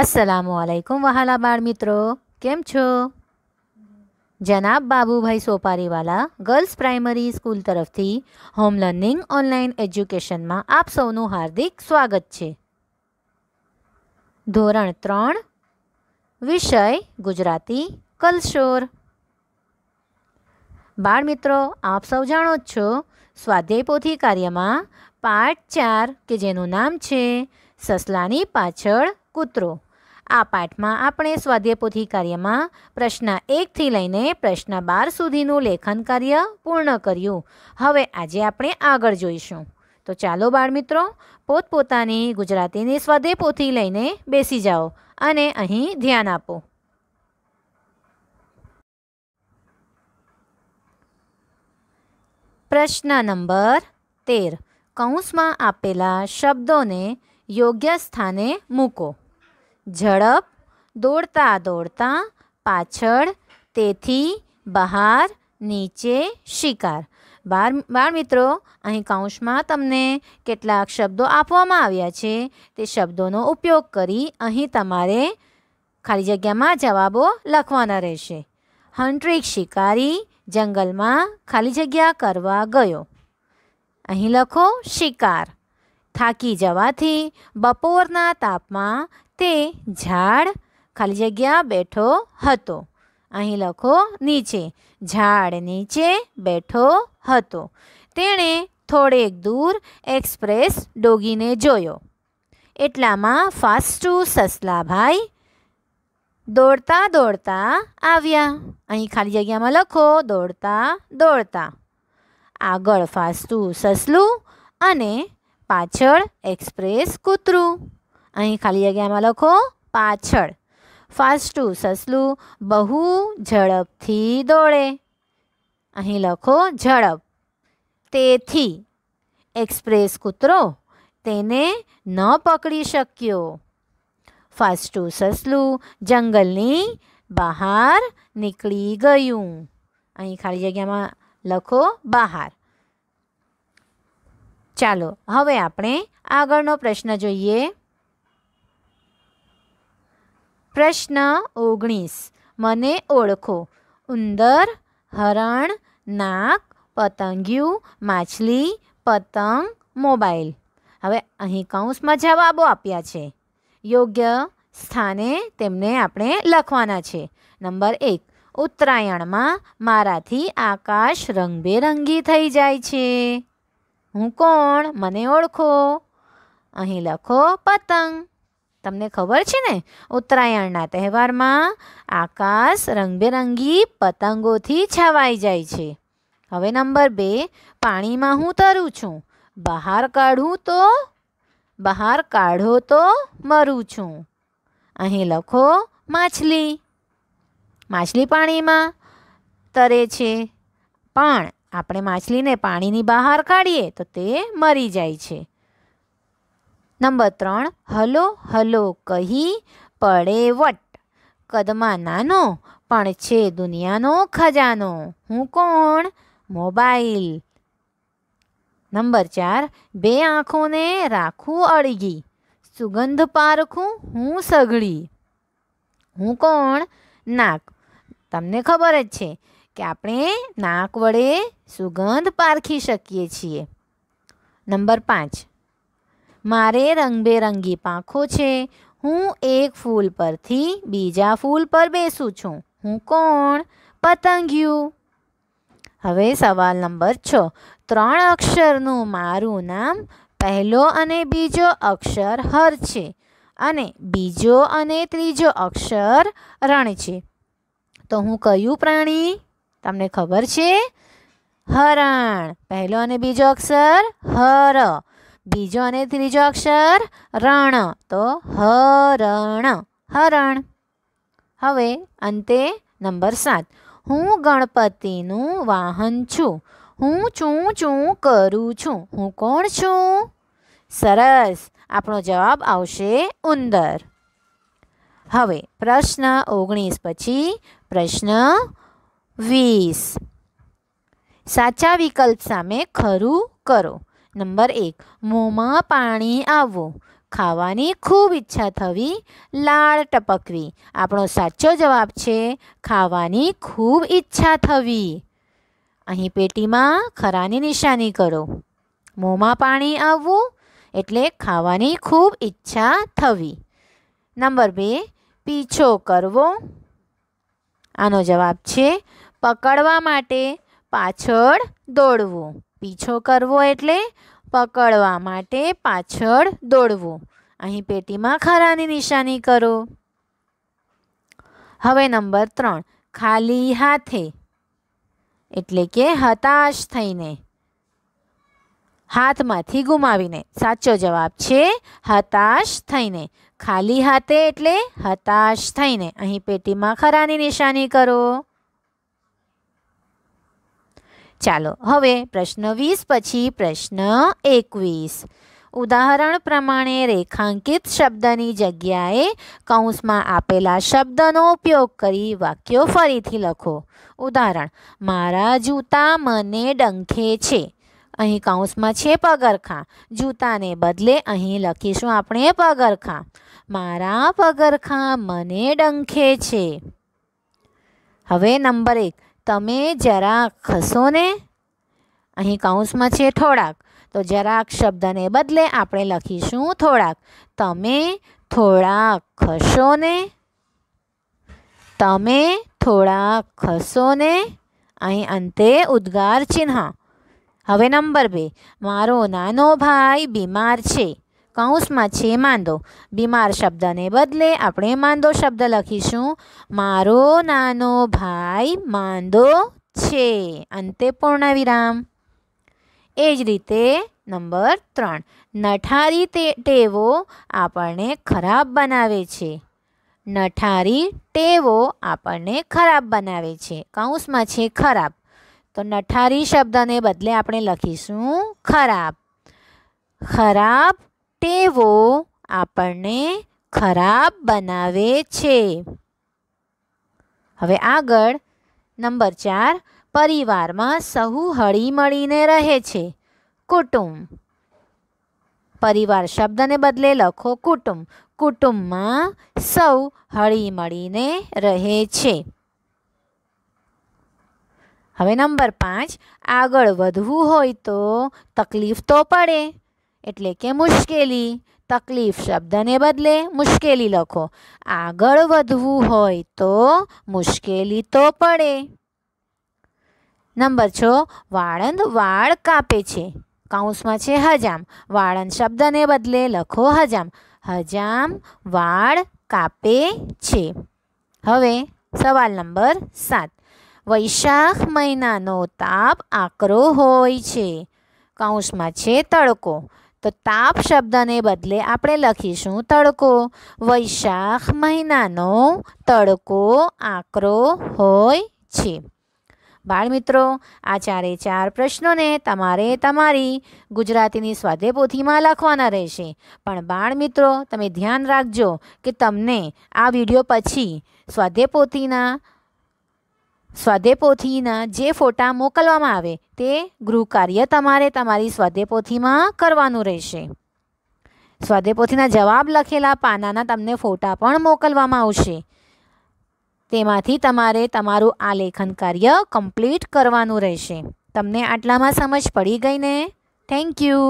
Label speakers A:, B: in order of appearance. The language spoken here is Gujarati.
A: અસલામ વાલેકુમ વહાલા બાળ મિત્રો કેમ છો જનાબ Babubhai Soparivala girls primary school તરફથી હોમ લર્નિંગ ઓનલાઈન એજ્યુકેશનમાં આપ સૌનું હાર્દિક સ્વાગત છે ધોરણ ત્રણ વિષય ગુજરાતી કલશોર બાળ મિત્રો આપ સૌ જાણો જ છો સ્વાધ્યાય પોથી કાર્યમાં પાઠ ચાર કે જેનું નામ છે સસલાની પાછળ કૂતરો આ પાઠમાં આપણે સ્વાધ્યાયપોથી કાર્યમાં પ્રશ્ન એકથી લઈને પ્રશ્ન બાર સુધીનું લેખન કાર્ય પૂર્ણ કર્યું હવે આજે આપણે આગળ જોઈશું તો ચાલો બાળમિત્રો પોતપોતાની ગુજરાતીની સ્વાધ્યાયપોથી લઈને બેસી જાઓ અને અહીં ધ્યાન આપો પ્રશ્ન નંબર તેર કૌંસમાં આપેલા શબ્દોને યોગ્ય સ્થાને મૂકો ઝડપ દોડતા દોડતા પાછળ તેથી બહાર નીચે શિકાર બાર બાળ મિત્રો અહીં કૌંસમાં તમને કેટલાક શબ્દો આપવામાં આવ્યા છે તે શબ્દોનો ઉપયોગ કરી અહીં તમારે ખાલી જગ્યામાં જવાબો લખવાના રહેશે હંટ્રિક શિકારી જંગલમાં ખાલી જગ્યા કરવા ગયો અહીં લખો શિકાર થાકી જવાથી બપોરના તાપમાં તે ઝાડ ખાલી જગ્યા બેઠો હતો અહીં લખો નીચે ઝાડ નીચે બેઠો હતો તેણે થોડેક દૂર એક્સપ્રેસ ડોગીને જોયો એટલામાં ફાસ્ટુ સસલાભાઈ દોડતા દોડતા આવ્યા અહીં ખાલી જગ્યામાં લખો દોડતા દોડતા આગળ ફાસ્ટુ સસલું અને પાછળ એક્સપ્રેસ કૂતરું અહીં ખાલી જગ્યામાં લખો પાછળ ફાસ્ટું સસલું બહુ ઝડપથી દોડે અહીં લખો ઝડપ તેથી એક્સપ્રેસ કૂતરો તેને ન પકડી શક્યો ફાસ્ટું સસલું જંગલની બહાર નીકળી ગયું અહીં ખાલી જગ્યામાં લખો બહાર ચાલો હવે આપણે આગળનો પ્રશ્ન જોઈએ પ્રશ્ન ઓગણીસ મને ઓળખો ઉંદર હરણ નાક પતંગિયું માછલી પતંગ મોબાઈલ હવે અહીં કૌંસમાં જવાબો આપ્યા છે યોગ્ય સ્થાને તેમને આપણે લખવાના છે નંબર એક ઉત્તરાયણમાં મારાથી આકાશ રંગબેરંગી થઈ જાય છે હું કોણ મને ઓળખો અહીં લખો પતંગ તમને ખબર છે ને ઉત્તરાયણના તહેવારમાં આકાશ રંગબેરંગી પતંગોથી છવાઈ જાય છે હવે નંબર બે પાણીમાં હું તરું છું બહાર કાઢું તો બહાર કાઢો તો મરું છું અહીં લખો માછલી માછલી પાણીમાં તરે છે પણ આપણે માછલીને પાણીની બહાર કાઢીએ તો તે મરી જાય છે નંબર ત્રણ હલો હલો કહી પડે વટ કદમાં નાનો પણ છે દુનિયાનો ખજાનો હું કોણ મોબાઈલ નંબર ચાર બે આંખોને રાખું અળગી સુગંધ પારખું હું સઘળી હું કોણ નાક તમને ખબર જ છે કે આપણે નાક વડે સુગંધ પારખી શકીએ છીએ નંબર પાંચ મારે રંગબેરંગી પાંખો છે હું એક ફૂલ પરથી બીજા ફૂલ પર બેસું છું હું કોણ પતંગિયું હવે સવાલ નંબર છ ત્રણ અક્ષરનું મારું નામ પહેલો અને બીજો અક્ષર હર છે અને બીજો અને ત્રીજો અક્ષર રણ છે તો હું કયું પ્રાણી તમને ખબર છે હરણ પહેલો અને બીજો અક્ષર હર બીજો અને ત્રીજો અક્ષર રણ તો હરણ હરણ હવે અંતે નંબર સાત હું ગણપતિનું વાહન છું હું ચું ચું કરું છું હું કોણ છું સરસ આપણો જવાબ આવશે ઉંદર હવે પ્રશ્ન ઓગણીસ પછી પ્રશ્ન વીસ સાચા વિકલ્પ સામે ખરું કરો નંબર એક મોંમાં પાણી આવવું ખાવાની ખૂબ ઈચ્છા થવી લાળ ટપકવી આપણો સાચો જવાબ છે ખાવાની ખૂબ ઈચ્છા થવી અહીં પેટીમાં ખરાની નિશાની કરો મોંમાં પાણી આવવું એટલે ખાવાની ખૂબ ઈચ્છા થવી નંબર બે પીછો કરવો આનો જવાબ છે પકડવા માટે પાછળ દોડવું પીછો કરવો એટલે પકડવા માટે પાછળ દોડવું અહીં પેટીમાં ખરાની નિશાની કરો હવે નંબર ત્રણ ખાલી હાથે એટલે કે હતાશ થઈને હાથમાંથી ગુમાવીને સાચો જવાબ છે હતાશ થઈને ખાલી હાથે એટલે હતાશ થઈને અહીં પેટીમાં ખરાની નિશાની કરો ચાલો હવે પ્રશ્ન વીસ પછી પ્રશ્ન એકવીસ ઉદાહરણ પ્રમાણે રેખાંકિત શબ્દની જગ્યાએ કૌંસમાં આપેલા શબ્દનો ઉપયોગ કરી વાક્યો ફરીથી લખો ઉદાહરણ મારા જૂતા મને ડંખે છે અહીં કૌંસમાં છે પગરખા જૂતાને બદલે અહીં લખીશું આપણે પગરખા મારા પગરખા મને ડંખે છે હવે નંબર એક તમે જરાક ખસો ને અહીં કૌંસમાં છે થોડાક તો જરાક શબ્દને બદલે આપણે લખીશું થોડાક તમે થોડાક ખસો ને તમે થોડાક ખસો ને અહીં અંતે ઉદ્ગાર ચિહ્ન હવે નંબર બે મારો નાનો ભાઈ બીમાર છે કૌંસમાં છે માંદો બીમાર શબ્દને બદલે આપણે માંદો શબ્દ લખીશું મારો નાનો ભાઈ માંદો છે અંતે પૂર્ણ વિરામ એ જ રીતે નંબર ત્રણ નઠારી ટેવો આપણને ખરાબ બનાવે છે નઠારી ટેવો આપણને ખરાબ બનાવે છે કૌંસમાં છે ખરાબ તો નઠારી શબ્દને બદલે આપણે લખીશું ખરાબ ખરાબ ટેવો આપણને ખરાબ બનાવે છે હવે આગળ નંબર ચાર પરિવારમાં સહુ હળી મળીને રહે છે કુટુંબ પરિવાર શબ્દને બદલે લખો કુટુંબ કુટુંબમાં સૌ હળી મળીને રહે છે હવે નંબર પાંચ આગળ વધવું હોય તો તકલીફ તો પડે એટલે કે મુશ્કેલી તકલીફ શબ્દને બદલે મુશ્કેલી લખો આગળ વધવું હોય તો મુશ્કેલી તો પડે નંબર છ વાળંદ વાળ કાપે છે કાઉન્સમાં છે હજામ વાળંદ શબ્દને બદલે લખો હજામ હજામ વાળ કાપે છે હવે સવાલ નંબર સાત વૈશાખ મહિનાનો તાપ આકરો હોય છે કાઉન્સમાં છે તડકો તો તાપ શબ્દને બદલે આપણે લખીશું તડકો વૈશાખ મહિનાનો તડકો આકરો હોય છે બાળમિત્રો આ ચારે ચાર પ્રશ્નોને તમારે તમારી ગુજરાતીની સ્વાધ્યાય પોથીમાં લખવાના રહેશે પણ બાળમિત્રો તમે ધ્યાન રાખજો કે તમને આ વિડીયો પછી સ્વાધ્યાય પોથીના સ્વાધ્યાયપોથીના જે ફોટા મોકલવામાં આવે તે ગૃહ કાર્ય તમારે તમારી સ્વાધ્યાયપોથીમાં કરવાનું રહેશે સ્વાધ્યાયપોથીના જવાબ લખેલા પાનાના તમને ફોટા પણ મોકલવામાં આવશે તેમાંથી તમારે તમારું આ લેખન કાર્ય કમ્પ્લીટ કરવાનું રહેશે તમને આટલામાં સમજ પડી ગઈ ને થેન્ક યુ